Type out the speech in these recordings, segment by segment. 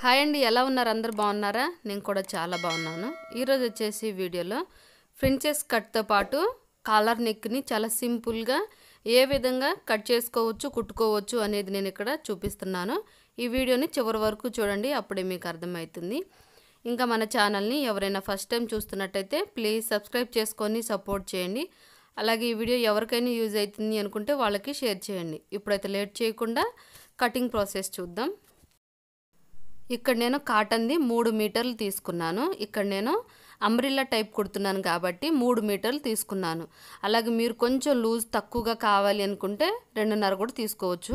hi అండి ఎలా ఉన్నారు అందరు బాగున్నారా నేను కూడా చాలా బాగున్నాను ఈరోజు వచ్చేసి వీడియోలో ఫ్రించెస్ కట్తో పాటు కాలర్ నెక్ని చాలా సింపుల్గా ఏ విధంగా కట్ చేసుకోవచ్చు కుట్టుకోవచ్చు అనేది నేను ఇక్కడ చూపిస్తున్నాను ఈ వీడియోని చివరి వరకు చూడండి అప్పుడే మీకు అర్థమవుతుంది ఇంకా మన ఛానల్ని ఎవరైనా ఫస్ట్ టైం చూస్తున్నట్టయితే ప్లీజ్ సబ్స్క్రైబ్ చేసుకొని సపోర్ట్ చేయండి అలాగే ఈ వీడియో ఎవరికైనా యూజ్ అవుతుంది అనుకుంటే వాళ్ళకి షేర్ చేయండి ఇప్పుడైతే లేట్ చేయకుండా కటింగ్ ప్రాసెస్ చూద్దాం ఇక్కడ నేను కాటన్ది మూడు మీటర్లు తీసుకున్నాను ఇక్కడ నేను అంబ్రిల్లా టైప్ కుడుతున్నాను కాబట్టి మూడు మీటర్లు తీసుకున్నాను అలాగే మీరు కొంచెం లూజ్ తక్కువగా కావాలి అనుకుంటే రెండున్నర కూడా తీసుకోవచ్చు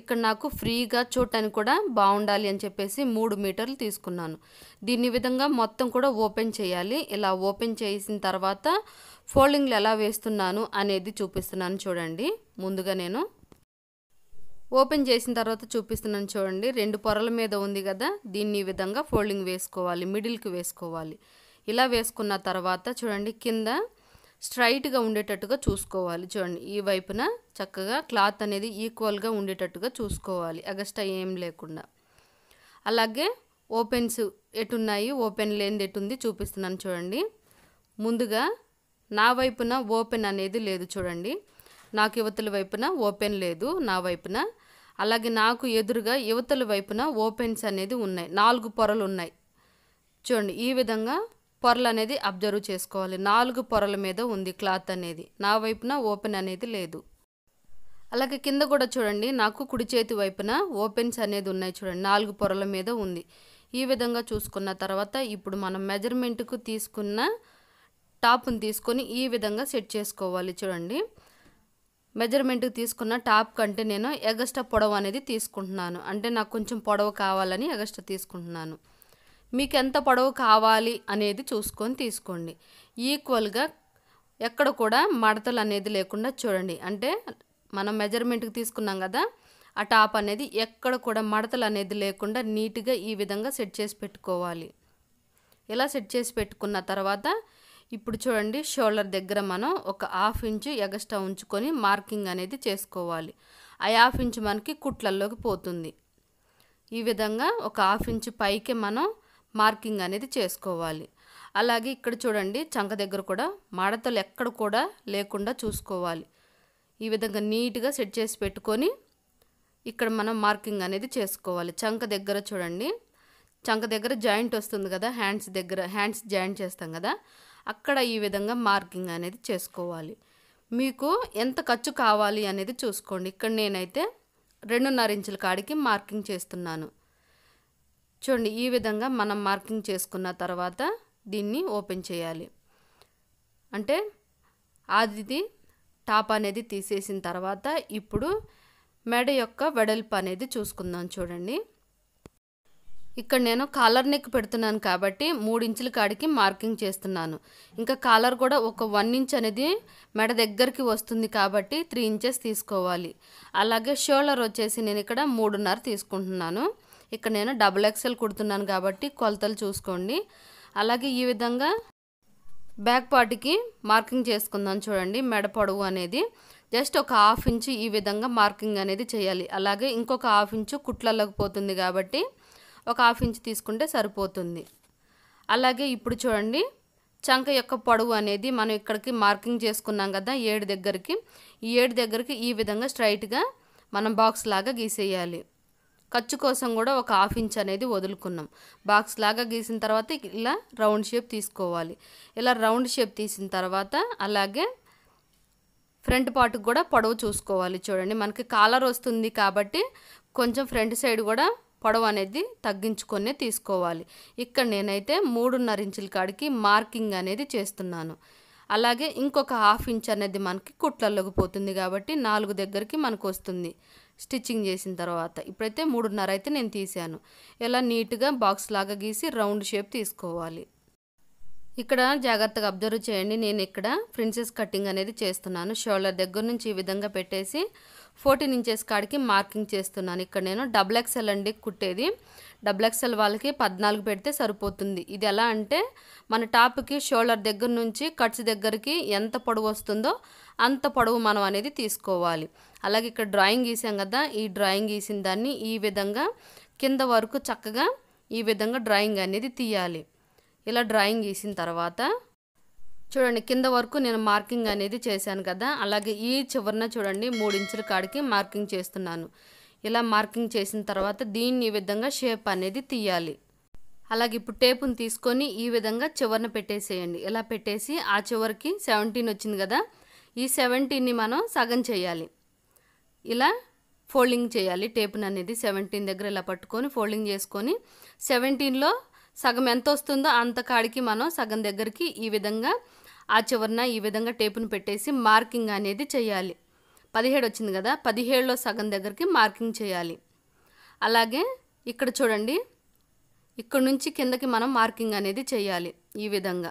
ఇక్కడ నాకు ఫ్రీగా చూడటానికి కూడా బాగుండాలి అని చెప్పేసి మూడు మీటర్లు తీసుకున్నాను దీని విధంగా మొత్తం కూడా ఓపెన్ చేయాలి ఇలా ఓపెన్ చేసిన తర్వాత ఫోల్డింగ్లు ఎలా వేస్తున్నాను అనేది చూపిస్తున్నాను చూడండి ముందుగా నేను ఓపెన్ చేసిన తర్వాత చూపిస్తున్నాను చూడండి రెండు పొరల మీద ఉంది కదా దీన్ని ఈ విధంగా ఫోల్డింగ్ వేసుకోవాలి మిడిల్కి వేసుకోవాలి ఇలా వేసుకున్న తర్వాత చూడండి కింద స్ట్రైట్గా ఉండేటట్టుగా చూసుకోవాలి చూడండి ఈ వైపున చక్కగా క్లాత్ అనేది ఈక్వల్గా ఉండేటట్టుగా చూసుకోవాలి అగస్టా ఏం లేకుండా అలాగే ఓపెన్స్ ఎటున్నాయి ఓపెన్ లేనిది ఎటుంది చూపిస్తున్నాను చూడండి ముందుగా నా వైపున ఓపెన్ అనేది లేదు చూడండి నాకు యువతల వైపున ఓపెన్ లేదు నా వైపున అలాగే నాకు ఎదురుగా యువతల వైపున ఓపెన్స్ అనేది ఉన్నాయి నాలుగు పొరలు ఉన్నాయి చూడండి ఈ విధంగా పొరలు అనేది అబ్జర్వ్ చేసుకోవాలి నాలుగు పొరల మీద ఉంది క్లాత్ అనేది నా వైపున ఓపెన్ అనేది లేదు అలాగే కింద కూడా చూడండి నాకు కుడి చేతి వైపున ఓపెన్స్ అనేది ఉన్నాయి చూడండి నాలుగు పొరల మీద ఉంది ఈ విధంగా చూసుకున్న తర్వాత ఇప్పుడు మనం మెజర్మెంట్కు తీసుకున్న టాప్ని తీసుకొని ఈ విధంగా సెట్ చేసుకోవాలి చూడండి మెజర్మెంట్కి తీసుకున్న టాప్ కంటే నేను ఎగస్ట్రా పొడవు అనేది తీసుకుంటున్నాను అంటే నాకు కొంచెం పొడవు కావాలని ఎగస్ట్రా తీసుకుంటున్నాను మీకు ఎంత పొడవు కావాలి అనేది చూసుకొని తీసుకోండి ఈక్వల్గా ఎక్కడ కూడా మడతలు అనేది లేకుండా చూడండి అంటే మనం మెజర్మెంట్కి తీసుకున్నాం కదా ఆ టాప్ అనేది ఎక్కడ కూడా మడతలు అనేది లేకుండా నీట్గా ఈ విధంగా సెట్ చేసి పెట్టుకోవాలి ఇలా సెట్ చేసి పెట్టుకున్న తర్వాత ఇప్పుడు చూడండి షోల్డర్ దగ్గర మనం ఒక హాఫ్ ఇంచు ఎగస్ట్రా ఉంచుకొని మార్కింగ్ అనేది చేసుకోవాలి ఆ హాఫ్ ఇంచు మనకి కుట్లల్లోకి పోతుంది ఈ విధంగా ఒక హాఫ్ ఇంచు పైకి మనం మార్కింగ్ అనేది చేసుకోవాలి అలాగే ఇక్కడ చూడండి చంక దగ్గర కూడా మడతలు ఎక్కడ కూడా లేకుండా చూసుకోవాలి ఈ విధంగా నీట్గా సెట్ చేసి పెట్టుకొని ఇక్కడ మనం మార్కింగ్ అనేది చేసుకోవాలి చంక దగ్గర చూడండి చంక దగ్గర జాయింట్ వస్తుంది కదా హ్యాండ్స్ దగ్గర హ్యాండ్స్ జాయింట్ చేస్తాం కదా అక్కడ ఈ విధంగా మార్కింగ్ అనేది చేసుకోవాలి మీకు ఎంత ఖర్చు కావాలి అనేది చూసుకోండి ఇక్కడ నేనైతే రెండున్నర ఇంచుల కాడికి మార్కింగ్ చేస్తున్నాను చూడండి ఈ విధంగా మనం మార్కింగ్ చేసుకున్న తర్వాత దీన్ని ఓపెన్ చేయాలి అంటే అది టాప్ అనేది తీసేసిన తర్వాత ఇప్పుడు మెడ యొక్క వెడల్పు అనేది చూసుకుందాం చూడండి ఇక్కడ నేను కాలర్ నెక్ పెడుతున్నాను కాబట్టి మూడు ఇంచుల కాడికి మార్కింగ్ చేస్తున్నాను ఇంకా కాలర్ కూడా ఒక వన్ ఇంచ్ అనేది మెడ దగ్గరికి వస్తుంది కాబట్టి త్రీ ఇంచెస్ తీసుకోవాలి అలాగే షోల్డర్ వచ్చేసి నేను ఇక్కడ మూడున్నర తీసుకుంటున్నాను ఇక్కడ నేను డబుల్ ఎక్సెల్ కుడుతున్నాను కాబట్టి కొలతలు చూసుకోండి అలాగే ఈ విధంగా బ్యాక్ పార్ట్కి మార్కింగ్ చేసుకుందాం చూడండి మెడ పొడవు అనేది జస్ట్ ఒక హాఫ్ ఇంచు ఈ విధంగా మార్కింగ్ అనేది చేయాలి అలాగే ఇంకొక హాఫ్ ఇంచు కుట్లలోకి పోతుంది కాబట్టి ఒక హాఫ్ ఇంచ్ తీసుకుంటే సరిపోతుంది అలాగే ఇప్పుడు చూడండి చంక యొక్క పొడవు అనేది మనం ఇక్కడికి మార్కింగ్ చేసుకున్నాం కదా ఏడు దగ్గరికి ఈ ఏడు దగ్గరికి ఈ విధంగా స్ట్రైట్గా మనం బాక్స్ లాగా గీసేయాలి ఖర్చు కోసం కూడా ఒక హాఫ్ ఇంచ్ అనేది వదులుకున్నాం బాక్స్ లాగా గీసిన తర్వాత ఇలా రౌండ్ షేప్ తీసుకోవాలి ఇలా రౌండ్ షేప్ తీసిన తర్వాత అలాగే ఫ్రంట్ పార్ట్కి కూడా పొడవు చూసుకోవాలి చూడండి మనకి కాలర్ వస్తుంది కాబట్టి కొంచెం ఫ్రంట్ సైడ్ కూడా పొడవు అనేది తగ్గించుకొనే తీసుకోవాలి ఇక్కడ నేనైతే మూడున్నర ఇంచుల కాడికి మార్కింగ్ అనేది చేస్తున్నాను అలాగే ఇంకొక హాఫ్ ఇంచ్ అనేది మనకి కుట్లలోకి పోతుంది కాబట్టి నాలుగు దగ్గరికి మనకు వస్తుంది స్టిచ్చింగ్ చేసిన తర్వాత ఇప్పుడైతే మూడున్నర అయితే నేను తీసాను ఇలా నీట్గా బాక్స్ లాగా గీసి రౌండ్ షేప్ తీసుకోవాలి ఇక్కడ జాగ్రత్తగా అబ్జర్వ్ చేయండి నేను ఇక్కడ ప్రిన్సెస్ కటింగ్ అనేది చేస్తున్నాను షోల్డర్ దగ్గర నుంచి ఈ విధంగా పెట్టేసి ఫోర్టీన్ ఇంచెస్ కాడికి మార్కింగ్ చేస్తున్నాను ఇక్కడ నేను డబుల్ ఎక్సెల్ అండి కుట్టేది డబుల్ ఎక్సెల్ వాళ్ళకి పద్నాలుగు పెడితే సరిపోతుంది ఇది ఎలా అంటే మన టాప్కి షోల్డర్ దగ్గర నుంచి కట్స్ దగ్గరికి ఎంత పొడవు వస్తుందో అంత పొడవు మనం అనేది తీసుకోవాలి అలాగే ఇక్కడ డ్రాయింగ్ గీసాం కదా ఈ డ్రాయింగ్ గీసిన దాన్ని ఈ విధంగా కింద వరకు చక్కగా ఈ విధంగా డ్రాయింగ్ అనేది తీయాలి ఇలా డ్రాయింగ్ గీసిన తర్వాత చూడండి కింద వరకు నేను మార్కింగ్ అనేది చేశాను కదా అలాగే ఈ చివరన చూడండి మూడు ఇంచుల కాడికి మార్కింగ్ చేస్తున్నాను ఇలా మార్కింగ్ చేసిన తర్వాత దీన్ని ఈ విధంగా షేప్ అనేది తీయాలి అలాగే ఇప్పుడు టేపుని తీసుకొని ఈ విధంగా చివరన పెట్టేసేయండి ఇలా పెట్టేసి ఆ చివరికి సెవెంటీన్ వచ్చింది కదా ఈ సెవెంటీన్ని మనం సగం చేయాలి ఇలా ఫోల్డింగ్ చేయాలి టేపును అనేది సెవెంటీన్ దగ్గర ఇలా పట్టుకొని ఫోల్డింగ్ చేసుకొని సెవెంటీన్లో సగం ఎంత వస్తుందో అంత కాడికి మనం సగం దగ్గరికి ఈ విధంగా ఆ చివరన ఈ విధంగా టేపును పెట్టేసి మార్కింగ్ అనేది చేయాలి పదిహేడు వచ్చింది కదా పదిహేడులో సగం దగ్గరికి మార్కింగ్ చేయాలి అలాగే ఇక్కడ చూడండి ఇక్కడ నుంచి కిందకి మనం మార్కింగ్ అనేది చేయాలి ఈ విధంగా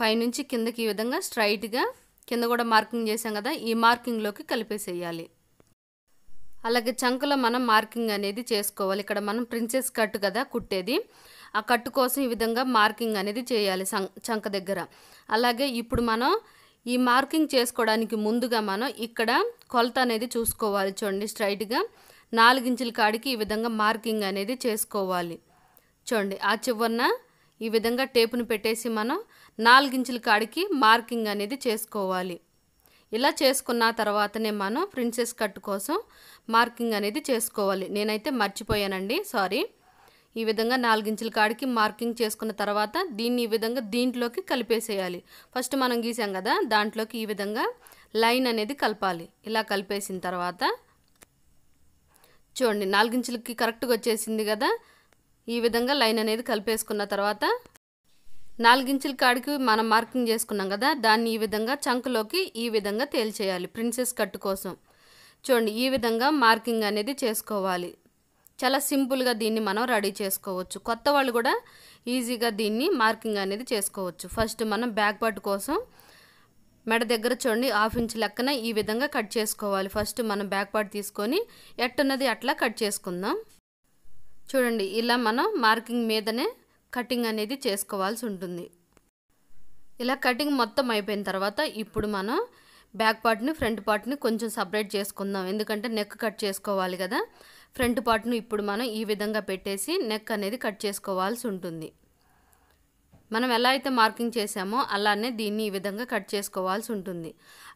పైనుంచి కిందకి ఈ విధంగా స్ట్రైట్గా కింద కూడా మార్కింగ్ చేసాం కదా ఈ మార్కింగ్లోకి కలిపేసేయాలి అలాగే చంకలో మనం మార్కింగ్ అనేది చేసుకోవాలి ఇక్కడ మనం ప్రిన్సెస్ కట్ కదా కుట్టేది ఆ కట్టు కోసం ఈ విధంగా మార్కింగ్ అనేది చేయాలి చంక దగ్గర అలాగే ఇప్పుడు మనం ఈ మార్కింగ్ చేసుకోవడానికి ముందుగా మనం ఇక్కడ కొలత అనేది చూసుకోవాలి చూడండి స్ట్రైట్గా నాలుగించుల కాడికి ఈ విధంగా మార్కింగ్ అనేది చేసుకోవాలి చూడండి ఆ చివరన ఈ విధంగా టేపును పెట్టేసి మనం నాలుగించుల కాడికి మార్కింగ్ అనేది చేసుకోవాలి ఇలా చేసుకున్న తర్వాతనే మనం ప్రిన్సెస్ కట్ కోసం మార్కింగ్ అనేది చేసుకోవాలి నేనైతే మర్చిపోయానండి సారీ ఈ విధంగా నాలుగించుల కాడికి మార్కింగ్ చేసుకున్న తర్వాత దీన్ని ఈ విధంగా దీంట్లోకి కలిపేసేయాలి ఫస్ట్ మనం గీసాం కదా దాంట్లోకి ఈ విధంగా లైన్ అనేది కలపాలి ఇలా కలిపేసిన తర్వాత చూడండి నాలుగించులకి కరెక్ట్గా వచ్చేసింది కదా ఈ విధంగా లైన్ అనేది కలిపేసుకున్న తర్వాత నాలుగించుల కాడికి మనం మార్కింగ్ చేసుకున్నాం కదా దాన్ని ఈ విధంగా చంకులోకి ఈ విధంగా తేల్చేయాలి ప్రిన్సెస్ కట్ కోసం చూడండి ఈ విధంగా మార్కింగ్ అనేది చేసుకోవాలి చాలా సింపుల్గా దీన్ని మనం రెడీ చేసుకోవచ్చు కొత్త వాళ్ళు కూడా ఈజీగా దీన్ని మార్కింగ్ అనేది చేసుకోవచ్చు ఫస్ట్ మనం బ్యాక్ పార్ట్ కోసం మెడ దగ్గర చూడండి హాఫ్ ఇంచ్ లెక్కన ఈ విధంగా కట్ చేసుకోవాలి ఫస్ట్ మనం బ్యాక్ పార్ట్ తీసుకొని ఎట్టున్నది అట్లా కట్ చేసుకుందాం చూడండి ఇలా మనం మార్కింగ్ మీదనే కటింగ్ అనేది చేసుకోవాల్సి ఉంటుంది ఇలా కటింగ్ మొత్తం అయిపోయిన తర్వాత ఇప్పుడు మనం బ్యాక్ పార్ట్ని ఫ్రంట్ పార్ట్ని కొంచెం సపరేట్ చేసుకుందాం ఎందుకంటే నెక్ కట్ చేసుకోవాలి కదా ఫ్రంట్ పార్ట్ను ఇప్పుడు మనం ఈ విధంగా పెట్టేసి నెక్ అనేది కట్ చేసుకోవాల్సి ఉంటుంది మనం ఎలా అయితే మార్కింగ్ చేసామో అలానే దీన్ని ఈ విధంగా కట్ చేసుకోవాల్సి ఉంటుంది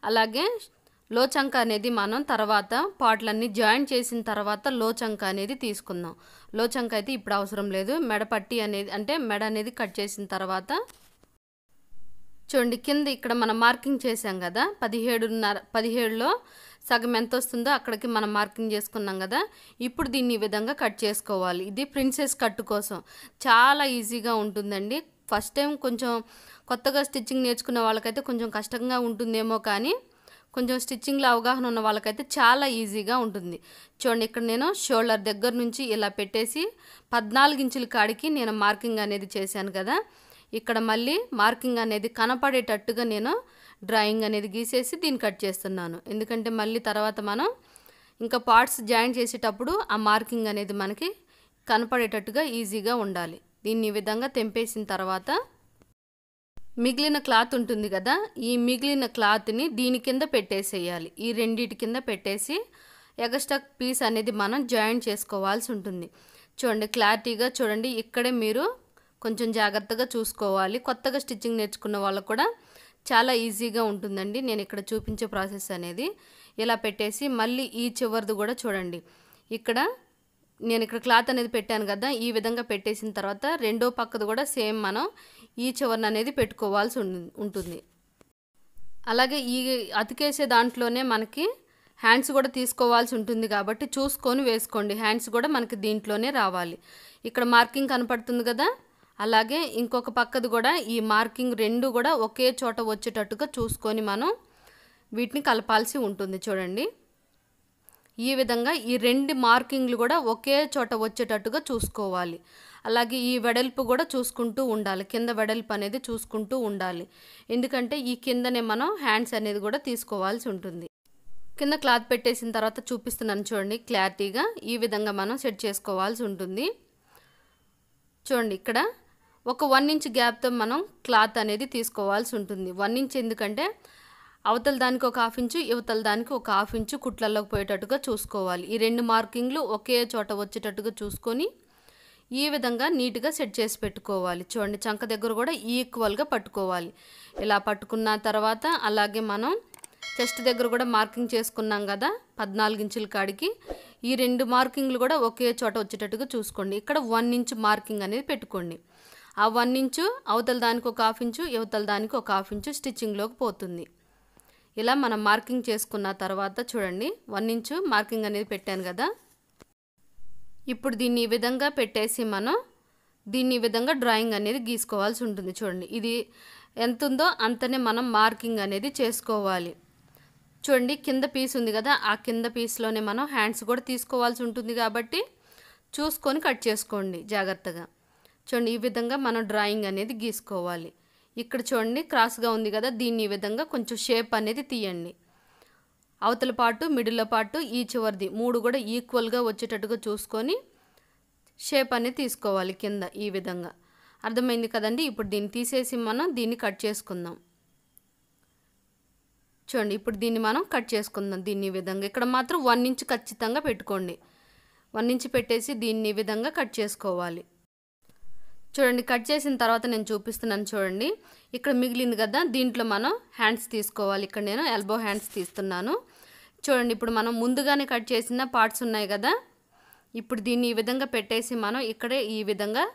అలాగే లోచంక అనేది మనం తర్వాత పాటలన్నీ జాయిన్ చేసిన తర్వాత లోచంక అనేది తీసుకుందాం లోచంక అయితే ఇప్పుడు అవసరం లేదు మెడ పట్టి అనేది అంటే మెడ అనేది కట్ చేసిన తర్వాత చూడండి కింద ఇక్కడ మనం మార్కింగ్ చేసాం కదా పదిహేడున్నర పదిహేడులో సగం ఎంత వస్తుందో అక్కడికి మనం మార్కింగ్ చేసుకున్నాం కదా ఇప్పుడు దీన్ని ఈ విధంగా కట్ చేసుకోవాలి ఇది ప్రిన్సెస్ కట్టు కోసం చాలా ఈజీగా ఉంటుందండి ఫస్ట్ టైం కొంచెం కొత్తగా స్టిచ్చింగ్ నేర్చుకున్న వాళ్ళకైతే కొంచెం కష్టంగా ఉంటుందేమో కానీ కొంచెం స్టిచ్చింగ్లో అవగాహన ఉన్న వాళ్ళకైతే చాలా ఈజీగా ఉంటుంది చూడండి ఇక్కడ నేను షోల్డర్ దగ్గర నుంచి ఇలా పెట్టేసి పద్నాలుగు ఇంచుల కాడికి నేను మార్కింగ్ అనేది చేశాను కదా ఇక్కడ మళ్ళీ మార్కింగ్ అనేది కనపడేటట్టుగా నేను డ్రాయింగ్ అనేది గీసేసి దీన్ని కట్ చేస్తున్నాను ఎందుకంటే మళ్ళీ తర్వాత మనం ఇంకా పార్ట్స్ జాయిన్ చేసేటప్పుడు ఆ మార్కింగ్ అనేది మనకి కనపడేటట్టుగా ఈజీగా ఉండాలి దీన్ని ఈ విధంగా తెంపేసిన తర్వాత మిగిలిన క్లాత్ ఉంటుంది కదా ఈ మిగిలిన క్లాత్ని దీని కింద పెట్టేసేయాలి ఈ రెండింటి కింద పెట్టేసి ఎగస్టాక్ పీస్ అనేది మనం జాయిన్ చేసుకోవాల్సి ఉంటుంది చూడండి క్లారిటీగా చూడండి ఇక్కడే మీరు కొంచెం జాగ్రత్తగా చూసుకోవాలి కొత్తగా స్టిచ్చింగ్ నేర్చుకున్న వాళ్ళు కూడా చాలా ఈజీగా ఉంటుందండి నేను ఇక్కడ చూపించే ప్రాసెస్ అనేది ఇలా పెట్టేసి మళ్ళీ ఈ చివరిది కూడా చూడండి ఇక్కడ నేను ఇక్కడ క్లాత్ అనేది పెట్టాను కదా ఈ విధంగా పెట్టేసిన తర్వాత రెండో పక్కది కూడా సేమ్ మనం ఈ చివరిని అనేది పెట్టుకోవాల్సి ఉంటుంది అలాగే ఈ అతికేసే దాంట్లోనే మనకి హ్యాండ్స్ కూడా తీసుకోవాల్సి ఉంటుంది కాబట్టి చూసుకొని వేసుకోండి హ్యాండ్స్ కూడా మనకి దీంట్లోనే రావాలి ఇక్కడ మార్కింగ్ కనపడుతుంది కదా అలాగే ఇంకొక పక్కది కూడా ఈ మార్కింగ్ రెండు కూడా ఒకే చోట వచ్చేటట్టుగా చూసుకొని మనం వీటిని కలపాల్సి ఉంటుంది చూడండి ఈ విధంగా ఈ రెండు మార్కింగ్లు కూడా ఒకే చోట వచ్చేటట్టుగా చూసుకోవాలి అలాగే ఈ వెడల్పు కూడా చూసుకుంటూ ఉండాలి కింద వెడల్పు అనేది చూసుకుంటూ ఉండాలి ఎందుకంటే ఈ కిందనే మనం హ్యాండ్స్ అనేది కూడా తీసుకోవాల్సి ఉంటుంది కింద క్లాత్ పెట్టేసిన తర్వాత చూపిస్తున్నాను చూడండి క్లారిటీగా ఈ విధంగా మనం సెట్ చేసుకోవాల్సి ఉంటుంది చూడండి ఇక్కడ ఒక వన్ ఇంచ్ గ్యాప్తో మనం క్లాత్ అనేది తీసుకోవాల్సి ఉంటుంది వన్ ఇంచ్ ఎందుకంటే అవతల దానికి ఒక హాఫ్ ఇంచు ఇవతల దానికి ఒక హాఫ్ ఇంచు కుట్లల్లోకి పోయేటట్టుగా చూసుకోవాలి ఈ రెండు మార్కింగ్లు ఒకే చోట వచ్చేటట్టుగా చూసుకొని ఈ విధంగా నీట్గా సెట్ చేసి పెట్టుకోవాలి చూడండి చంక దగ్గర కూడా ఈక్వల్గా పట్టుకోవాలి ఇలా పట్టుకున్న తర్వాత అలాగే మనం చెస్ట్ దగ్గర కూడా మార్కింగ్ చేసుకున్నాం కదా పద్నాలుగు ఇంచుల కాడికి ఈ రెండు మార్కింగ్లు కూడా ఒకే చోట వచ్చేటట్టుగా చూసుకోండి ఇక్కడ వన్ ఇంచ్ మార్కింగ్ అనేది పెట్టుకోండి ఆ వన్ ఇంచు అవతల దానికి ఒక హాఫ్ ఇంచు ఇవతల దానికి ఒక హాఫ్ ఇంచు స్టిచ్చింగ్లోకి పోతుంది ఇలా మనం మార్కింగ్ చేసుకున్న తర్వాత చూడండి వన్ ఇంచు మార్కింగ్ అనేది పెట్టాను కదా ఇప్పుడు దీన్ని ఈ విధంగా పెట్టేసి మనం దీన్ని ఈ విధంగా డ్రాయింగ్ అనేది గీసుకోవాల్సి ఉంటుంది చూడండి ఇది ఎంత ఉందో అంతనే మనం మార్కింగ్ అనేది చేసుకోవాలి చూడండి కింద పీస్ ఉంది కదా ఆ కింద పీస్లోనే మనం హ్యాండ్స్ కూడా తీసుకోవాల్సి ఉంటుంది కాబట్టి చూసుకొని కట్ చేసుకోండి జాగ్రత్తగా చూడండి ఈ విధంగా మనం డ్రాయింగ్ అనేది గీసుకోవాలి ఇక్కడ చూడండి క్రాస్గా ఉంది కదా దీన్ని ఈ విధంగా కొంచెం షేప్ అనేది తీయండి అవతల పాటు మిడిల్ పాటు ఈ చివరిది మూడు కూడా ఈక్వల్గా వచ్చేటట్టుగా చూసుకొని షేప్ అనేది తీసుకోవాలి కింద ఈ విధంగా అర్థమైంది కదండి ఇప్పుడు దీన్ని తీసేసి మనం దీన్ని కట్ చేసుకుందాం చూడండి ఇప్పుడు దీన్ని మనం కట్ చేసుకుందాం దీన్ని ఈ విధంగా ఇక్కడ మాత్రం వన్ ఇంచ్ ఖచ్చితంగా పెట్టుకోండి వన్ ఇంచ్ పెట్టేసి దీన్ని ఈ విధంగా కట్ చేసుకోవాలి చూడండి కట్ చేసిన తర్వాత నేను చూపిస్తున్నాను చూడండి ఇక్కడ మిగిలింది కదా దీంట్లో మనం హ్యాండ్స్ తీసుకోవాలి ఇక్కడ నేను ఎల్బో హ్యాండ్స్ తీస్తున్నాను చూడండి ఇప్పుడు మనం ముందుగానే కట్ చేసిన పార్ట్స్ ఉన్నాయి కదా ఇప్పుడు దీన్ని ఈ విధంగా పెట్టేసి మనం ఇక్కడే ఈ విధంగా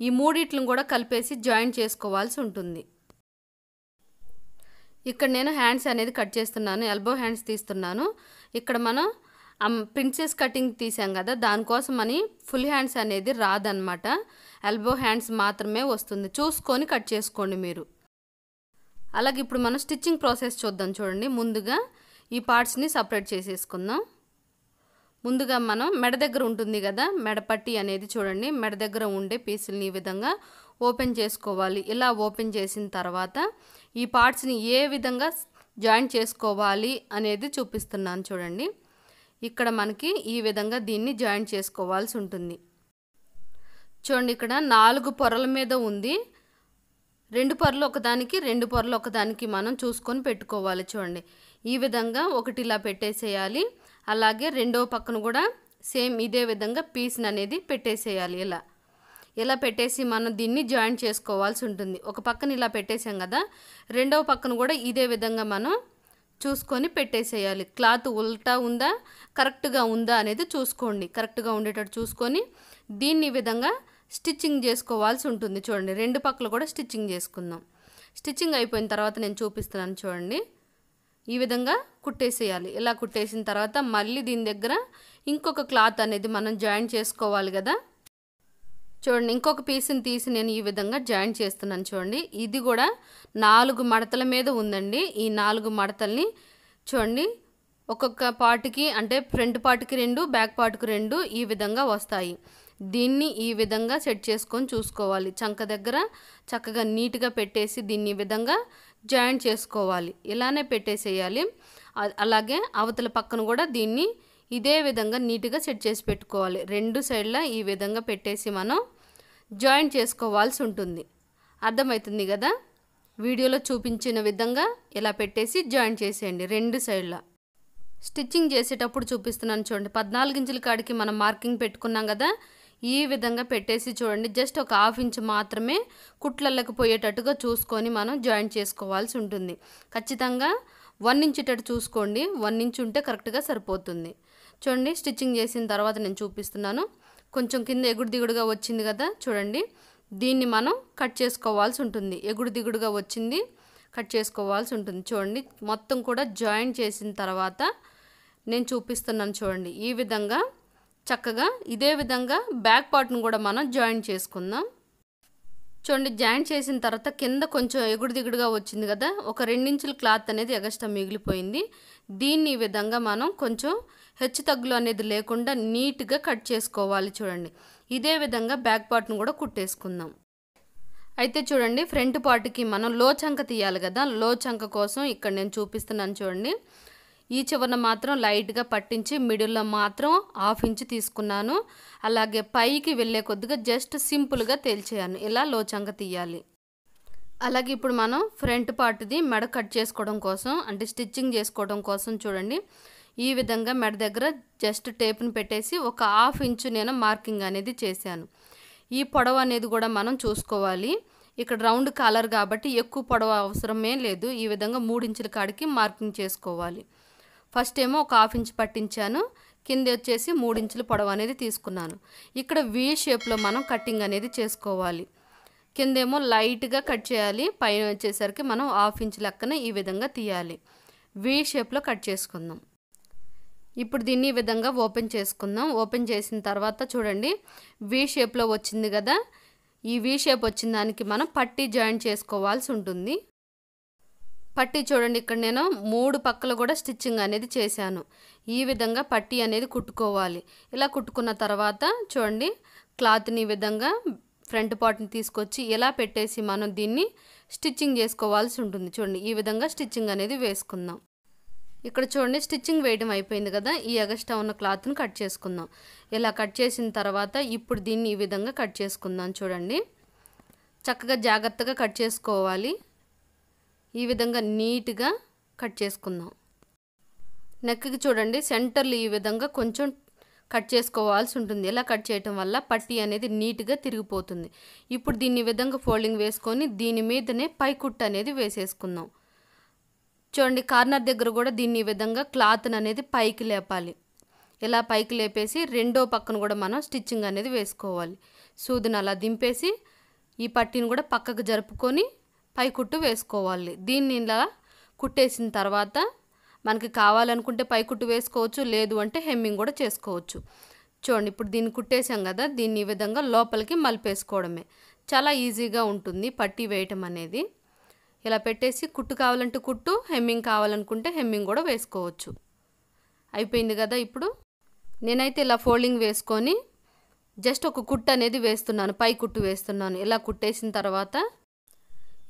ఈ మూడిట్లను కూడా కలిపేసి జాయింట్ చేసుకోవాల్సి ఉంటుంది ఇక్కడ నేను హ్యాండ్స్ అనేది కట్ చేస్తున్నాను ఎల్బో హ్యాండ్స్ తీస్తున్నాను ఇక్కడ మనం ప్రిన్సెస్ um, కటింగ్ తీసాం కదా దానికోసం అని ఫుల్ హ్యాండ్స్ అనేది రాదనమాట ఎల్బో హ్యాండ్స్ మాత్రమే వస్తుంది చూసుకొని కట్ చేసుకోండి మీరు అలాగే ఇప్పుడు మనం స్టిచ్చింగ్ ప్రాసెస్ చూద్దాం చూడండి ముందుగా ఈ పార్ట్స్ని సపరేట్ చేసేసుకుందాం ముందుగా మనం మెడ దగ్గర ఉంటుంది కదా మెడపట్టి అనేది చూడండి మెడ దగ్గర ఉండే పీసులని ఈ విధంగా ఓపెన్ చేసుకోవాలి ఇలా ఓపెన్ చేసిన తర్వాత ఈ పార్ట్స్ని ఏ విధంగా జాయింట్ చేసుకోవాలి అనేది చూపిస్తున్నాను చూడండి ఇక్కడ మనకి ఈ విధంగా దీన్ని జాయింట్ చేసుకోవాల్సి ఉంటుంది చూడండి ఇక్కడ నాలుగు పొరల మీద ఉంది రెండు పొరలు ఒకదానికి రెండు పొరలు ఒకదానికి మనం చూసుకొని పెట్టుకోవాలి చూడండి ఈ విధంగా ఒకటి ఇలా పెట్టేసేయాలి అలాగే రెండవ పక్కన కూడా సేమ్ ఇదే విధంగా పీస్ని అనేది పెట్టేసేయాలి ఇలా ఇలా పెట్టేసి మనం దీన్ని జాయిన్ చేసుకోవాల్సి ఉంటుంది ఒక పక్కన ఇలా పెట్టేసాం కదా రెండవ పక్కన కూడా ఇదే విధంగా మనం చూసుకొని పెట్టేసేయాలి క్లాత్ ఉల్టా ఉందా కరెక్ట్గా ఉందా అనేది చూసుకోండి కరెక్ట్గా ఉండేటట్టు చూసుకొని దీన్ని విధంగా స్టిచ్చింగ్ చేసుకోవాల్సి ఉంటుంది చూడండి రెండు పక్కలు కూడా స్టిచ్చింగ్ చేసుకుందాం స్టిచ్చింగ్ అయిపోయిన తర్వాత నేను చూపిస్తున్నాను చూడండి ఈ విధంగా కుట్టేసేయాలి ఇలా కుట్టేసిన తర్వాత మళ్ళీ దీని దగ్గర ఇంకొక క్లాత్ అనేది మనం జాయిన్ చేసుకోవాలి కదా చూడండి ఇంకొక పీస్ని తీసి నేను ఈ విధంగా జాయిన్ చేస్తున్నాను చూడండి ఇది కూడా నాలుగు మడతల మీద ఉందండి ఈ నాలుగు మడతల్ని చూడండి ఒక్కొక్క పార్ట్కి అంటే ఫ్రంట్ పార్ట్కి రెండు బ్యాక్ పార్ట్కి రెండు ఈ విధంగా వస్తాయి దీన్ని ఈ విధంగా సెట్ చేసుకొని చూసుకోవాలి చంక దగ్గర చక్కగా నీట్గా పెట్టేసి దీన్ని ఈ విధంగా జాయింట్ చేసుకోవాలి ఇలానే పెట్టేసేయాలి అలాగే అవతల పక్కన కూడా దీన్ని ఇదే విధంగా నీట్గా సెట్ చేసి పెట్టుకోవాలి రెండు సైడ్ల ఈ విధంగా పెట్టేసి మనం జాయింట్ చేసుకోవాల్సి ఉంటుంది అర్థమవుతుంది కదా వీడియోలో చూపించిన విధంగా ఇలా పెట్టేసి జాయిన్ చేసేయండి రెండు సైడ్ల స్టిచ్చింగ్ చేసేటప్పుడు చూపిస్తున్నాను చూడండి పద్నాలుగు ఇంచుల కాడికి మనం మార్కింగ్ పెట్టుకున్నాం కదా ఈ విధంగా పెట్టేసి చూడండి జస్ట్ ఒక హాఫ్ ఇంచ్ మాత్రమే కుట్లలకు పోయేటట్టుగా చూసుకొని మనం జాయింట్ చేసుకోవాల్సి ఉంటుంది ఖచ్చితంగా వన్ ఇంచ్ ఇటట్టు చూసుకోండి వన్ ఇంచ్ ఉంటే కరెక్ట్గా సరిపోతుంది చూడండి స్టిచ్చింగ్ చేసిన తర్వాత నేను చూపిస్తున్నాను కొంచెం కింద ఎగుడు దిగుడుగా వచ్చింది కదా చూడండి దీన్ని మనం కట్ చేసుకోవాల్సి ఉంటుంది ఎగుడు దిగుడుగా వచ్చింది కట్ చేసుకోవాల్సి ఉంటుంది చూడండి మొత్తం కూడా జాయింట్ చేసిన తర్వాత నేను చూపిస్తున్నాను చూడండి ఈ విధంగా చక్కగా ఇదే విధంగా బ్యాక్ పార్ట్ను కూడా మనం జాయిన్ చేసుకుందాం చూడండి జాయింట్ చేసిన తర్వాత కింద కొంచెం ఎగుడు దిగుడుగా వచ్చింది కదా ఒక రెండించుల క్లాత్ అనేది ఎగస్ట్రా మిగిలిపోయింది దీన్ని ఈ విధంగా మనం కొంచెం హెచ్చు తగ్గులు అనేది లేకుండా నీట్గా కట్ చేసుకోవాలి చూడండి ఇదే విధంగా బ్యాక్ పార్ట్ను కూడా కుట్టేసుకుందాం అయితే చూడండి ఫ్రంట్ పార్ట్కి మనం లో చంక తీయాలి కదా లో చంక కోసం ఇక్కడ నేను చూపిస్తున్నాను చూడండి ఈ చివరన మాత్రం లైట్గా పట్టించి మిడిల్లో మాత్రం హాఫ్ ఇంచ్ తీసుకున్నాను అలాగే పైకి వెళ్ళే కొద్దిగా జస్ట్ సింపుల్గా తేల్చేయాను ఇలా లోచంగా తీయాలి అలాగే ఇప్పుడు మనం ఫ్రంట్ పార్ట్ది మెడ కట్ చేసుకోవడం కోసం అంటే స్టిచ్చింగ్ చేసుకోవడం కోసం చూడండి ఈ విధంగా మెడ దగ్గర జస్ట్ టేప్ను పెట్టేసి ఒక హాఫ్ ఇంచు నేను మార్కింగ్ అనేది చేశాను ఈ పొడవ అనేది కూడా మనం చూసుకోవాలి ఇక్కడ రౌండ్ కాలర్ కాబట్టి ఎక్కువ పొడవ అవసరమే లేదు ఈ విధంగా మూడించుల కాడికి మార్కింగ్ చేసుకోవాలి ఫస్ట్ ఏమో ఒక హాఫ్ ఇంచ్ పట్టించాను కింద వచ్చేసి ఇంచుల పొడవు అనేది తీసుకున్నాను ఇక్కడ వి షేప్లో మనం కటింగ్ అనేది చేసుకోవాలి కిందేమో లైట్గా కట్ చేయాలి పైన వచ్చేసరికి మనం హాఫ్ ఇంచ్ లెక్కన ఈ విధంగా తీయాలి వి షేప్లో కట్ చేసుకుందాం ఇప్పుడు దీన్ని ఈ విధంగా ఓపెన్ చేసుకుందాం ఓపెన్ చేసిన తర్వాత చూడండి వి షేప్లో వచ్చింది కదా ఈ వి షేప్ వచ్చిన దానికి మనం పట్టి జాయింట్ చేసుకోవాల్సి ఉంటుంది పట్టీ చూడండి ఇక్కడ నేను మూడు పక్కలు కూడా స్టిచ్చింగ్ అనేది చేశాను ఈ విధంగా పట్టీ అనేది కుట్టుకోవాలి ఇలా కుట్టుకున్న తర్వాత చూడండి క్లాత్ని ఈ విధంగా ఫ్రంట్ పార్ట్ని తీసుకొచ్చి ఇలా పెట్టేసి మనం దీన్ని స్టిచ్చింగ్ చేసుకోవాల్సి ఉంటుంది చూడండి ఈ విధంగా స్టిచ్చింగ్ అనేది వేసుకుందాం ఇక్కడ చూడండి స్టిచ్చింగ్ వేయడం అయిపోయింది కదా ఈ అగస్టా ఉన్న క్లాత్ను కట్ చేసుకుందాం ఇలా కట్ చేసిన తర్వాత ఇప్పుడు దీన్ని ఈ విధంగా కట్ చేసుకుందాం చూడండి చక్కగా జాగ్రత్తగా కట్ చేసుకోవాలి ఈ విధంగా నీట్గా కట్ చేసుకుందాం నెక్కి చూడండి సెంటర్లు ఈ విధంగా కొంచెం కట్ చేసుకోవాల్సి ఉంటుంది ఇలా కట్ చేయటం వల్ల పట్టి అనేది నీట్గా తిరిగిపోతుంది ఇప్పుడు దీన్ని విధంగా ఫోల్డింగ్ వేసుకొని దీని మీదనే పైకుట్టు అనేది వేసేసుకుందాం చూడండి కార్నర్ దగ్గర కూడా దీన్ని విధంగా క్లాత్ని అనేది పైకి లేపాలి ఇలా పైకి లేపేసి రెండో పక్కన కూడా మనం స్టిచ్చింగ్ అనేది వేసుకోవాలి సూదిని అలా దింపేసి ఈ పట్టిని కూడా పక్కకు జరుపుకొని పై కుట్టు వేసుకోవాలి దీన్ని ఇలా కుట్టేసిన తర్వాత మనకి కావాలనుకుంటే పై కుట్టు వేసుకోవచ్చు లేదు అంటే హెమ్మింగ్ కూడా చేసుకోవచ్చు చూడండి ఇప్పుడు దీన్ని కుట్టేసాం కదా దీన్ని ఈ విధంగా లోపలికి మలిపేసుకోవడమే చాలా ఈజీగా ఉంటుంది పట్టి వేయటం అనేది ఇలా పెట్టేసి కుట్టు కావాలంటే కుట్టు హెమ్మింగ్ కావాలనుకుంటే హెమ్మింగ్ కూడా వేసుకోవచ్చు అయిపోయింది కదా ఇప్పుడు నేనైతే ఇలా ఫోల్డింగ్ వేసుకొని జస్ట్ ఒక కుట్టు అనేది వేస్తున్నాను పై కుట్టు వేస్తున్నాను ఇలా కుట్టేసిన తర్వాత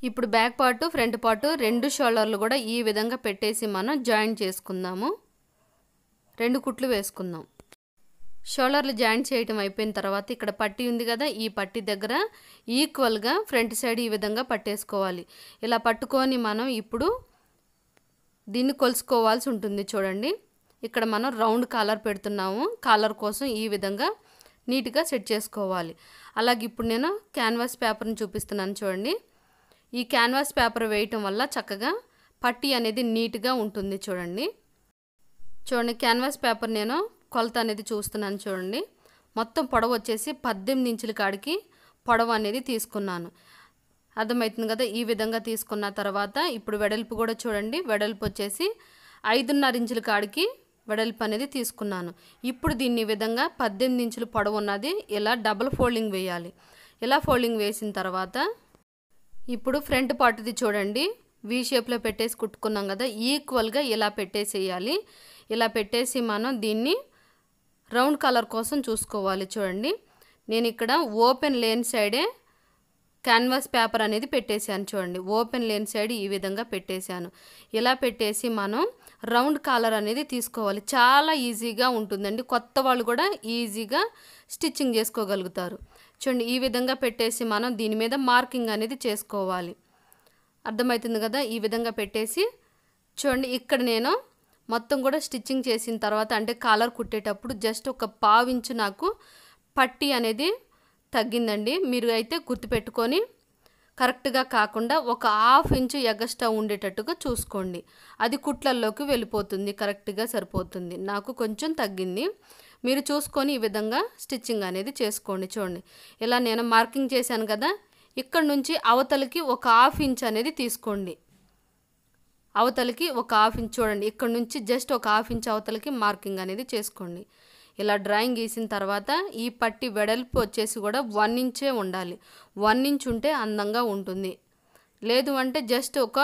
ఇప్పుడు బ్యాక్ పార్టు ఫ్రంట్ పార్టు రెండు షోల్డర్లు కూడా ఈ విధంగా పెట్టేసి మనం జాయింట్ చేసుకుందాము రెండు కుట్లు వేసుకుందాం షోల్డర్లు జాయింట్ చేయటం అయిపోయిన తర్వాత ఇక్కడ పట్టి ఉంది కదా ఈ పట్టి దగ్గర ఈక్వల్గా ఫ్రంట్ సైడ్ ఈ విధంగా పట్టేసుకోవాలి ఇలా పట్టుకొని మనం ఇప్పుడు దీన్ని కొలుసుకోవాల్సి ఉంటుంది చూడండి ఇక్కడ మనం రౌండ్ కాలర్ పెడుతున్నాము కాలర్ కోసం ఈ విధంగా నీట్గా సెట్ చేసుకోవాలి అలాగే ఇప్పుడు నేను క్యాన్వాస్ పేపర్ని చూపిస్తున్నాను చూడండి ఈ క్యాన్వాస్ పేపర్ వేయటం వల్ల చక్కగా పట్టి అనేది నీట్గా ఉంటుంది చూడండి చూడండి క్యాన్వాస్ పేపర్ నేను కొలత అనేది చూస్తున్నాను చూడండి మొత్తం పొడవు వచ్చేసి పద్దెనిమిది ఇంచుల కాడికి పొడవు అనేది తీసుకున్నాను అర్థమవుతుంది కదా ఈ విధంగా తీసుకున్న తర్వాత ఇప్పుడు వెడల్పు కూడా చూడండి వెడల్పు వచ్చేసి ఐదున్నర ఇంచుల కాడికి వెడల్పు అనేది తీసుకున్నాను ఇప్పుడు దీన్ని విధంగా పద్దెనిమిది ఇంచులు పొడవు ఉన్నది ఇలా డబుల్ ఫోల్డింగ్ వేయాలి ఇలా ఫోల్డింగ్ వేసిన తర్వాత ఇప్పుడు ఫ్రంట్ పార్ట్ది చూడండి వి షేప్లో పెట్టేసి కుట్టుకున్నాం కదా ఈక్వల్గా ఇలా పెట్టేసేయాలి ఇలా పెట్టేసి మనం దీన్ని రౌండ్ కలర్ కోసం చూసుకోవాలి చూడండి నేను ఇక్కడ ఓపెన్ లేని సైడే క్యాన్వాస్ పేపర్ అనేది పెట్టేశాను చూడండి ఓపెన్ లేని సైడ్ ఈ విధంగా పెట్టేశాను ఇలా పెట్టేసి మనం రౌండ్ కాలర్ అనేది తీసుకోవాలి చాలా ఈజీగా ఉంటుందండి కొత్త వాళ్ళు కూడా ఈజీగా స్టిచ్చింగ్ చేసుకోగలుగుతారు చూడండి ఈ విధంగా పెట్టేసి మనం దీని మీద మార్కింగ్ అనేది చేసుకోవాలి అర్థమవుతుంది కదా ఈ విధంగా పెట్టేసి చూడండి ఇక్కడ నేను మొత్తం కూడా స్టిచ్చింగ్ చేసిన తర్వాత అంటే కాలర్ కుట్టేటప్పుడు జస్ట్ ఒక పావించు నాకు పట్టి అనేది తగ్గిందండి మీరు అయితే గుర్తుపెట్టుకొని కరెక్ట్గా కాకుండా ఒక హాఫ్ ఇంచు ఎగస్ట్రా ఉండేటట్టుగా చూసుకోండి అది కుట్లల్లోకి వెళ్ళిపోతుంది కరెక్ట్గా సరిపోతుంది నాకు కొంచెం తగ్గింది మీరు చూసుకొని ఈ విధంగా స్టిచ్చింగ్ అనేది చేసుకోండి చూడండి ఇలా నేను మార్కింగ్ చేశాను కదా ఇక్కడ నుంచి అవతలకి ఒక హాఫ్ ఇంచ్ అనేది తీసుకోండి అవతలకి ఒక హాఫ్ ఇంచ్ చూడండి ఇక్కడ నుంచి జస్ట్ ఒక హాఫ్ ఇంచ్ అవతలకి మార్కింగ్ అనేది చేసుకోండి ఇలా డ్రాయింగ్ గీసిన తర్వాత ఈ పట్టి వెడల్పు వచ్చేసి కూడా వన్ ఇంచే ఉండాలి వన్ ఇంచ్ ఉంటే అందంగా ఉంటుంది లేదు అంటే జస్ట్ ఒక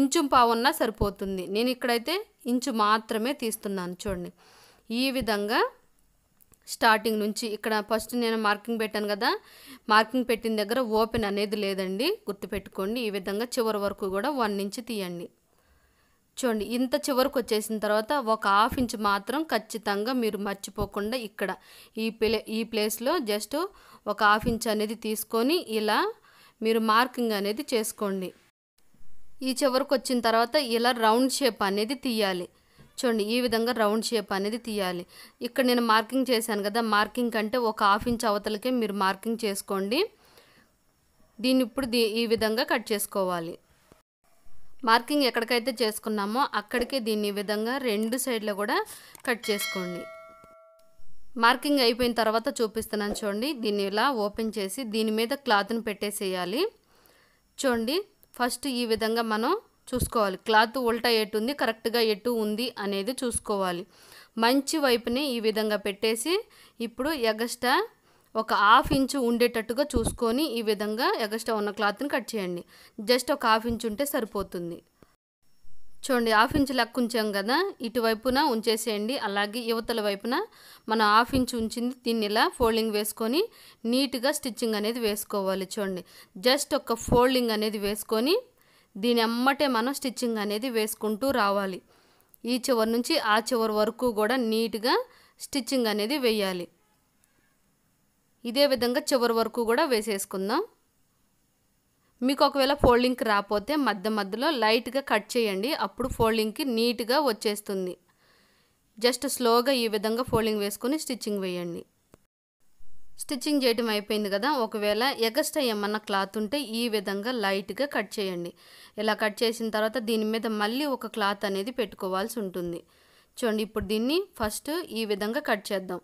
ఇంచు పావున్నా సరిపోతుంది నేను ఇక్కడైతే ఇంచు మాత్రమే తీస్తున్నాను చూడండి ఈ విధంగా స్టార్టింగ్ నుంచి ఇక్కడ ఫస్ట్ నేను మార్కింగ్ పెట్టాను కదా మార్కింగ్ పెట్టిన దగ్గర ఓపెన్ అనేది లేదండి గుర్తుపెట్టుకోండి ఈ విధంగా చివరి వరకు కూడా వన్ ఇంచ్ తీయండి చూడండి ఇంత చివరకు వచ్చేసిన తర్వాత ఒక హాఫ్ ఇంచ్ మాత్రం ఖచ్చితంగా మీరు మర్చిపోకుండా ఇక్కడ ఈ ప్లే ఈ ప్లేస్లో జస్ట్ ఒక హాఫ్ ఇంచ్ అనేది తీసుకొని ఇలా మీరు మార్కింగ్ అనేది చేసుకోండి ఈ చివరకు వచ్చిన తర్వాత ఇలా రౌండ్ షేప్ అనేది తీయాలి చూడండి ఈ విధంగా రౌండ్ షేప్ అనేది తీయాలి ఇక్కడ నేను మార్కింగ్ చేశాను కదా మార్కింగ్ కంటే ఒక హాఫ్ ఇంచ్ అవతలకే మీరు మార్కింగ్ చేసుకోండి దీన్ని ఇప్పుడు దీ ఈ విధంగా కట్ చేసుకోవాలి మార్కింగ్ ఎక్కడికైతే చేసుకున్నామో అక్కడికే దీన్ని ఈ విధంగా రెండు సైడ్లో కూడా కట్ చేసుకోండి మార్కింగ్ అయిపోయిన తర్వాత చూపిస్తున్నాను చూడండి దీన్ని ఇలా ఓపెన్ చేసి దీని మీద క్లాత్ను పెట్టేసేయాలి చూడండి ఫస్ట్ ఈ విధంగా మనం చూసుకోవాలి క్లాత్ ఉల్టా ఎటు ఉంది కరెక్ట్గా ఎటు ఉంది అనేది చూసుకోవాలి మంచి వైపుని ఈ విధంగా పెట్టేసి ఇప్పుడు ఎగస్ట్రా ఒక హాఫ్ ఇంచు ఉండేటట్టుగా చూసుకొని ఈ విధంగా ఎగస్ట్రా ఉన్న క్లాత్ని కట్ చేయండి జస్ట్ ఒక హాఫ్ ఇంచు ఉంటే సరిపోతుంది చూడండి హాఫ్ ఇంచు లెక్క ఉంచాం కదా ఇటువైపున ఉంచేసేయండి అలాగే యువతల వైపున మనం హాఫ్ ఇంచు ఉంచింది దీన్ని ఇలా ఫోల్డింగ్ వేసుకొని నీట్గా స్టిచ్చింగ్ అనేది వేసుకోవాలి చూడండి జస్ట్ ఒక ఫోల్డింగ్ అనేది వేసుకొని దీని అమ్మటే మనం స్టిచ్చింగ్ అనేది వేసుకుంటూ రావాలి ఈ చివరి నుంచి ఆ చివరి వరకు కూడా నీట్గా స్టిచ్చింగ్ అనేది వేయాలి ఇదే విధంగా చివరి వరకు కూడా వేసేసుకుందాం మీకు ఒకవేళ ఫోల్డింగ్కి రాపోతే మధ్య మధ్యలో లైట్గా కట్ చేయండి అప్పుడు ఫోల్డింగ్కి నీట్గా వచ్చేస్తుంది జస్ట్ స్లోగా ఈ విధంగా ఫోల్డింగ్ వేసుకొని స్టిచ్చింగ్ వేయండి స్టిచ్చింగ్ చేయటం అయిపోయింది కదా ఒకవేళ ఎగస్ట్రా ఏమన్నా క్లాత్ ఉంటే ఈ విధంగా లైట్గా కట్ చేయండి ఇలా కట్ చేసిన తర్వాత దీని మీద మళ్ళీ ఒక క్లాత్ అనేది పెట్టుకోవాల్సి ఉంటుంది చూడండి ఇప్పుడు దీన్ని ఫస్ట్ ఈ విధంగా కట్ చేద్దాం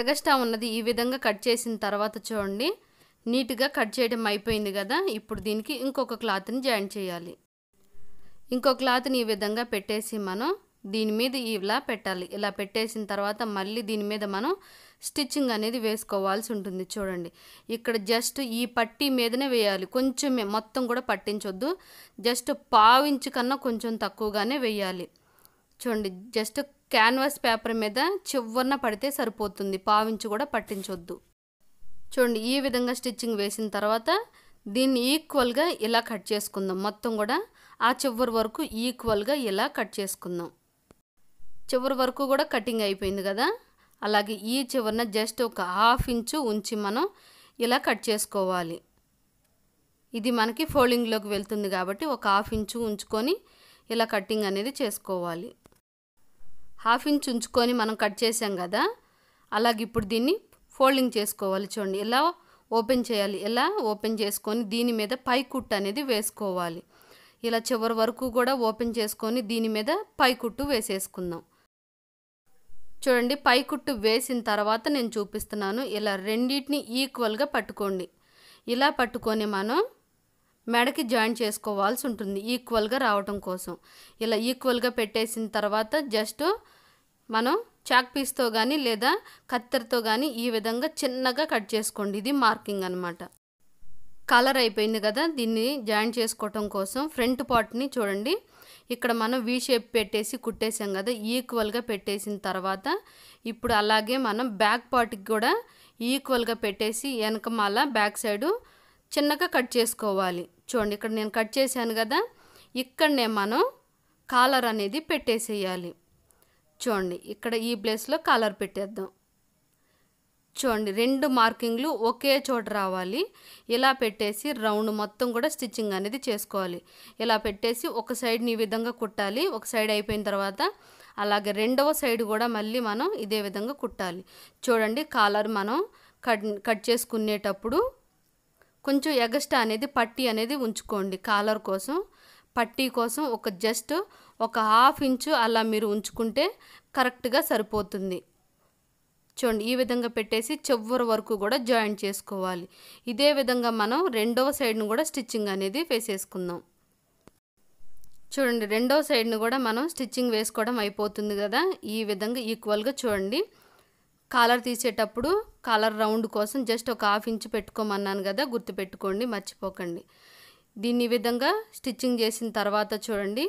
ఎగస్ట్రా ఉన్నది ఈ విధంగా కట్ చేసిన తర్వాత చూడండి నీట్గా కట్ చేయడం అయిపోయింది కదా ఇప్పుడు దీనికి ఇంకొక క్లాత్ని జాయిన్ చేయాలి ఇంకో క్లాత్ని ఈ విధంగా పెట్టేసి మనం దీని మీద ఇలా పెట్టాలి ఇలా పెట్టేసిన తర్వాత మళ్ళీ దీని మీద మనం స్టిచ్చింగ్ అనేది వేసుకోవాల్సి ఉంటుంది చూడండి ఇక్కడ జస్ట్ ఈ పట్టీ మీదనే వేయాలి కొంచెమే మొత్తం కూడా పట్టించొద్దు జస్ట్ పావించు కన్నా కొంచెం తక్కువగానే వేయాలి చూడండి జస్ట్ క్యాన్వాస్ పేపర్ మీద చివరన పడితే సరిపోతుంది పావించు కూడా పట్టించొద్దు చూడండి ఈ విధంగా స్టిచ్చింగ్ వేసిన తర్వాత దీన్ని ఈక్వల్గా ఇలా కట్ చేసుకుందాం మొత్తం కూడా ఆ చివరి వరకు ఈక్వల్గా ఇలా కట్ చేసుకుందాం చివరి వరకు కూడా కటింగ్ అయిపోయింది కదా అలాగే ఈ చివరిన జస్ట్ ఒక హాఫ్ ఇంచు ఉంచి మనం ఇలా కట్ చేసుకోవాలి ఇది మనకి ఫోల్డింగ్లోకి వెళ్తుంది కాబట్టి ఒక హాఫ్ ఇంచు ఉంచుకొని ఇలా కటింగ్ అనేది చేసుకోవాలి హాఫ్ ఇంచ్ ఉంచుకొని మనం కట్ చేసాం కదా అలాగే ఇప్పుడు దీన్ని ఫోల్డింగ్ చేసుకోవాలి చూడండి ఇలా ఓపెన్ చేయాలి ఇలా ఓపెన్ చేసుకొని దీని మీద పై కుట్టు అనేది వేసుకోవాలి ఇలా చివరి వరకు కూడా ఓపెన్ చేసుకొని దీని మీద పై కుట్టు వేసేసుకుందాం చూడండి పై కుట్టు వేసిన తర్వాత నేను చూపిస్తున్నాను ఇలా రెండింటిని ఈక్వల్గా పట్టుకోండి ఇలా పట్టుకొని మనం మెడకి జాయిన్ చేసుకోవాల్సి ఉంటుంది ఈక్వల్గా రావటం కోసం ఇలా ఈక్వల్గా పెట్టేసిన తర్వాత జస్ట్ మనం చాక్ పీస్తో కానీ లేదా కత్తెరతో కానీ ఈ విధంగా చిన్నగా కట్ చేసుకోండి ఇది మార్కింగ్ అనమాట కలర్ అయిపోయింది కదా దీన్ని జాయిన్ చేసుకోవటం కోసం ఫ్రంట్ పార్ట్ని చూడండి ఇక్కడ మనం వీ షేప్ పెట్టేసి కుట్టేసాం కదా ఈక్వల్గా పెట్టేసిన తర్వాత ఇప్పుడు అలాగే మనం బ్యాక్ పార్ట్కి కూడా ఈక్వల్గా పెట్టేసి వెనక మాల బ్యాక్ సైడు చిన్నగా కట్ చేసుకోవాలి చూడండి ఇక్కడ నేను కట్ చేశాను కదా ఇక్కడనే మనం కాలర్ అనేది పెట్టేసేయాలి చూడండి ఇక్కడ ఈ ప్లేస్లో కాలర్ పెట్టేద్దాం చూడండి రెండు మార్కింగ్లు ఒకే చోట రావాలి ఇలా పెట్టేసి రౌండ్ మొత్తం కూడా స్టిచ్చింగ్ అనేది చేసుకోవాలి ఇలా పెట్టేసి ఒక సైడ్ని ఈ విధంగా కుట్టాలి ఒక సైడ్ అయిపోయిన తర్వాత అలాగే రెండవ సైడ్ కూడా మళ్ళీ మనం ఇదే విధంగా కుట్టాలి చూడండి కాలర్ మనం కట్ కట్ చేసుకునేటప్పుడు కొంచెం ఎగస్ట్రా అనేది పట్టీ అనేది ఉంచుకోండి కాలర్ కోసం పట్టీ కోసం ఒక జస్ట్ ఒక హాఫ్ ఇంచు అలా మీరు ఉంచుకుంటే కరెక్ట్గా సరిపోతుంది చూడండి ఈ విధంగా పెట్టేసి చివరి వరకు కూడా జాయిన్ చేసుకోవాలి ఇదే విధంగా మనం రెండవ సైడ్ను కూడా స్టిచ్చింగ్ అనేది వేసేసుకుందాం చూడండి రెండో సైడ్ను కూడా మనం స్టిచ్చింగ్ వేసుకోవడం అయిపోతుంది కదా ఈ విధంగా ఈక్వల్గా చూడండి కాలర్ తీసేటప్పుడు కాలర్ రౌండ్ కోసం జస్ట్ ఒక హాఫ్ ఇంచ్ పెట్టుకోమన్నాను కదా గుర్తుపెట్టుకోండి మర్చిపోకండి దీన్ని విధంగా స్టిచ్చింగ్ చేసిన తర్వాత చూడండి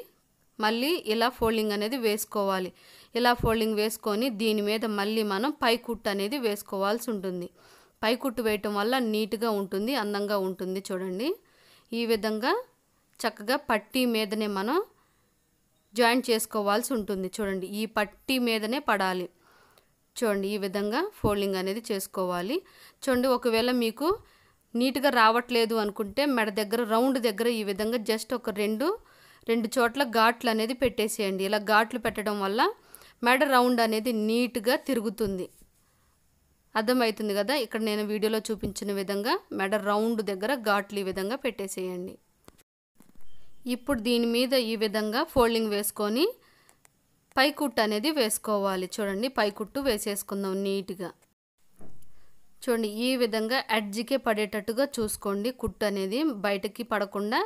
మళ్ళీ ఇలా ఫోల్డింగ్ అనేది వేసుకోవాలి ఇలా ఫోల్డింగ్ వేసుకొని దీని మీద మళ్ళీ మనం పైకుట్ అనేది వేసుకోవాల్సి ఉంటుంది పైకుట్టు వేయటం వల్ల నీట్గా ఉంటుంది అందంగా ఉంటుంది చూడండి ఈ విధంగా చక్కగా పట్టీ మీదనే మనం జాయింట్ చేసుకోవాల్సి ఉంటుంది చూడండి ఈ పట్టీ మీదనే పడాలి చూడండి ఈ విధంగా ఫోల్డింగ్ అనేది చేసుకోవాలి చూడండి ఒకవేళ మీకు నీట్గా రావట్లేదు అనుకుంటే మెడ దగ్గర రౌండ్ దగ్గర ఈ విధంగా జస్ట్ ఒక రెండు రెండు చోట్ల ఘాట్లు అనేది పెట్టేసేయండి ఇలా ఘాట్లు పెట్టడం వల్ల మెడ రౌండ్ అనేది నీట్గా తిరుగుతుంది అర్థమవుతుంది కదా ఇక్కడ నేను వీడియోలో చూపించిన విధంగా మెడ రౌండ్ దగ్గర ఘాట్లు ఈ విధంగా పెట్టేసేయండి ఇప్పుడు దీని మీద ఈ విధంగా ఫోల్డింగ్ వేసుకొని పైకుట్టు అనేది వేసుకోవాలి చూడండి పైకుట్టు వేసేసుకుందాం నీట్గా చూడండి ఈ విధంగా అడ్జికే పడేటట్టుగా చూసుకోండి కుట్టు అనేది బయటకి పడకుండా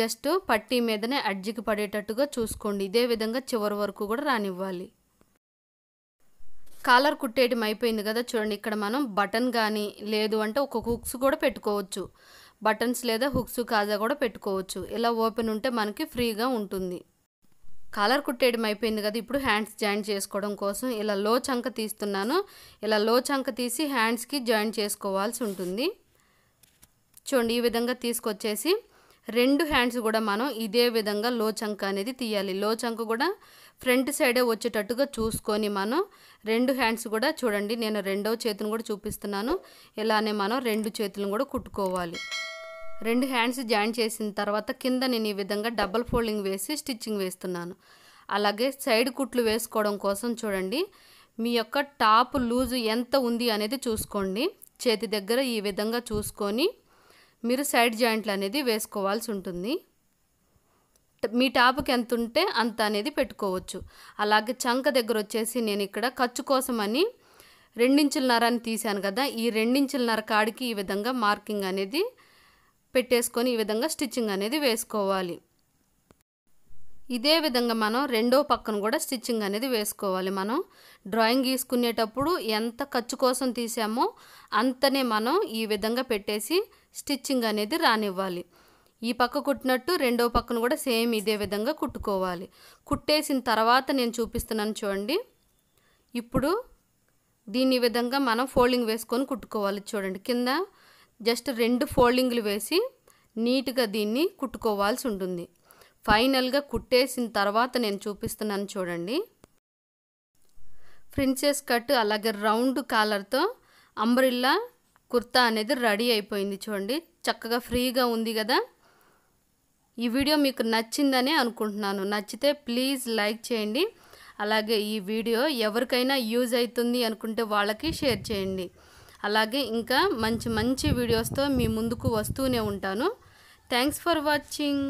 జస్ట్ పట్టీ మీదనే అడ్జికి పడేటట్టుగా చూసుకోండి ఇదే విధంగా చివరి వరకు కూడా రానివ్వాలి కాలర్ కుట్టేయడం అయిపోయింది కదా చూడండి ఇక్కడ మనం బటన్ కానీ లేదు అంటే ఒక హుక్స్ కూడా పెట్టుకోవచ్చు బటన్స్ లేదా హుక్స్ కాజా కూడా పెట్టుకోవచ్చు ఇలా ఓపెన్ ఉంటే మనకి ఫ్రీగా ఉంటుంది కాలర్ కుట్టేయడం అయిపోయింది కదా ఇప్పుడు హ్యాండ్స్ జాయిన్ చేసుకోవడం కోసం ఇలా లో చంక తీస్తున్నాను ఇలా లో చంక తీసి హ్యాండ్స్కి జాయిన్ చేసుకోవాల్సి ఉంటుంది చూడండి ఈ విధంగా తీసుకొచ్చేసి రెండు హ్యాండ్స్ కూడా మనం ఇదే విధంగా లో అనేది తీయాలి లో కూడా ఫ్రంట్ సైడే వచ్చేటట్టుగా చూసుకొని మనం రెండు హ్యాండ్స్ కూడా చూడండి నేను రెండవ చేతిని కూడా చూపిస్తున్నాను ఇలానే మనం రెండు చేతులను కూడా కుట్టుకోవాలి రెండు హ్యాండ్స్ జాయిన్ చేసిన తర్వాత కింద నేను ఈ విధంగా డబల్ ఫోల్డింగ్ వేసి స్టిచ్చింగ్ వేస్తున్నాను అలాగే సైడ్ కుట్లు వేసుకోవడం కోసం చూడండి మీ యొక్క టాప్ లూజ్ ఎంత ఉంది అనేది చూసుకోండి చేతి దగ్గర ఈ విధంగా చూసుకొని మీరు సైడ్ జాయింట్లు అనేది వేసుకోవాల్సి ఉంటుంది మీ టాప్కి ఎంత ఉంటే అంత అనేది పెట్టుకోవచ్చు అలాగే చంక దగ్గర వచ్చేసి నేను ఇక్కడ ఖర్చు కోసమని రెండించుల నరాన్ని తీశాను కదా ఈ రెండించుల నర కాడికి ఈ విధంగా మార్కింగ్ అనేది పెట్టేసుకొని ఈ విధంగా స్టిచ్చింగ్ అనేది వేసుకోవాలి ఇదే విధంగా మనం రెండో పక్కన కూడా స్టిచ్చింగ్ అనేది వేసుకోవాలి మనం డ్రాయింగ్ గీసుకునేటప్పుడు ఎంత ఖర్చు కోసం తీసామో అంతనే మనం ఈ విధంగా పెట్టేసి స్టిచ్చింగ్ అనేది రానివ్వాలి ఈ పక్క కుట్టినట్టు రెండో పక్కన కూడా సేమ్ ఇదే విధంగా కుట్టుకోవాలి కుట్టేసిన తర్వాత నేను చూపిస్తున్నాను చూడండి ఇప్పుడు దీని విధంగా మనం ఫోల్డింగ్ వేసుకొని కుట్టుకోవాలి చూడండి కింద జస్ట్ రెండు ఫోల్డింగ్లు వేసి నీట్గా దీన్ని కుట్టుకోవాల్సి ఉంటుంది ఫైనల్గా కుట్టేసిన తర్వాత నేను చూపిస్తున్నాను చూడండి ఫ్రించెస్ కట్ అలాగే రౌండ్ కాలర్తో అంబ్రిల్లా కుర్తా అనేది రెడీ అయిపోయింది చూడండి చక్కగా ఫ్రీగా ఉంది కదా ఈ వీడియో మీకు నచ్చిందని అనుకుంటున్నాను నచ్చితే ప్లీజ్ లైక్ చేయండి అలాగే ఈ వీడియో ఎవరికైనా యూజ్ అవుతుంది అనుకుంటే వాళ్ళకి షేర్ చేయండి అలాగే ఇంకా మంచి మంచి వీడియోస్తో మీ ముందుకు వస్తూనే ఉంటాను థ్యాంక్స్ ఫర్ వాచింగ్